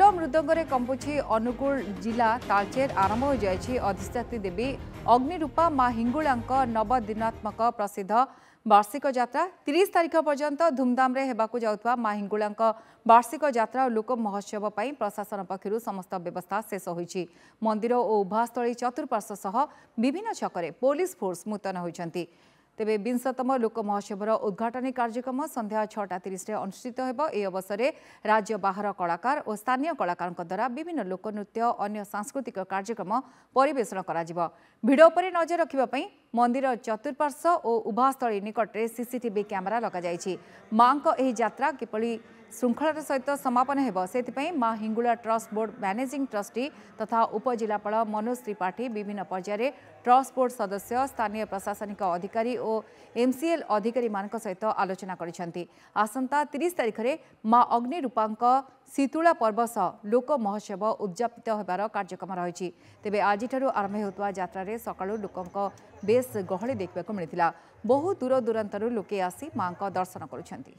ঢোল মৃদঙ্গরে কম্পুছি অনুগুল জেলা তালচের আরম্ভ হয়েছে অধিষ্ঠাত্রী দেবী অগ্নিরূপা মা হিঙ্গুলাঙ্ক নবদিনাত্মক প্রসিদ্ধ বার্ষিক যাত্রা তিরিশ তারিখ পর্যন্ত ধুমধামে হওয়া যাওয়া মা হিঙ্গুলাঙ্ক বার্ষিক যাত্রা ও লোক মহোৎসব পাই প্রশাসন পক্ষর সমস্ত ব্যবস্থা শেষ হয়েছে মন্দির ও উভাস্থলী চতুর্পার্শ্ব সহ বিভিন্ন ছকরে পুলিশ ফোর্স মুতন হয়েছে ତେବେ ବିଂଶତମ ଲୋକ ମହୋତ୍ସବର ଉଦ୍ଘାଟନୀ କାର୍ଯ୍ୟକ୍ରମ ସନ୍ଧ୍ୟା ଛଅଟା ତିରିଶରେ ଅନୁଷ୍ଠିତ ହେବ ଏହି ଅବସରରେ ରାଜ୍ୟ ବାହାର କଳାକାର ଓ ସ୍ଥାନୀୟ କଳାକାରଙ୍କ ଦ୍ୱାରା ବିଭିନ୍ନ ଲୋକନୃତ୍ୟ ଅନ୍ୟ ସାଂସ୍କୃତିକ କାର୍ଯ୍ୟକ୍ରମ ପରିବେଷଣ କରାଯିବ ଭିଡ଼ ଉପରେ ନଜର ରଖିବା ପାଇଁ ମନ୍ଦିର ଚତୁଃପାର୍ଶ୍ୱ ଓ ଉଭାସ୍ଥଳୀ ନିକଟରେ ସିସିଟିଭି କ୍ୟାମେରା ଲଗାଯାଇଛି ମାଙ୍କ ଏହି ଯାତ୍ରା କିଭଳି ଶୃଙ୍ଖଳାର ସହିତ ସମାପନ ହେବ ସେଥିପାଇଁ Maa Hingula trust board managing trustee ତଥା ଉପଜିଲ୍ଲାପାଳ ମନୋଜ ତ୍ରିପାଠୀ ବିଭିନ୍ନ ପର୍ଯ୍ୟାୟରେ ଟ୍ରଷ୍ଟ ବୋର୍ଡ ସଦସ୍ୟ ସ୍ଥାନୀୟ ପ୍ରଶାସନିକ ଅଧିକାରୀ ଓ ଏମ୍ସିଏଲ୍ ଅଧିକାରୀମାନଙ୍କ ସହିତ ଆଲୋଚନା କରିଛନ୍ତି ଆସନ୍ତା ତିରିଶ ତାରିଖରେ ମା ଅଗ୍ନିରୂପାଙ୍କ ଶୀତୁଳା ପର୍ବ ସହ ଲୋକ ମହୋତ୍ସବ ଉଦ୍ଯାପିତ ହେବାର କାର୍ଯ୍ୟକ୍ରମ ରହିଛି ତେବେ ଆଜିଠାରୁ ଆରମ୍ଭ ହେଉଥିବା ଯାତ୍ରାରେ ସକାଳୁ ଲୋକଙ୍କ ବେଶ୍ ଗହଳି ଦେଖିବାକୁ ମିଳିଥିଲା ବହୁ ଦୂର ଦୂରାନ୍ତରୁ ଲୋକେ ଆସି ମାଙ୍କ ଦର୍ଶନ କରୁଛନ୍ତି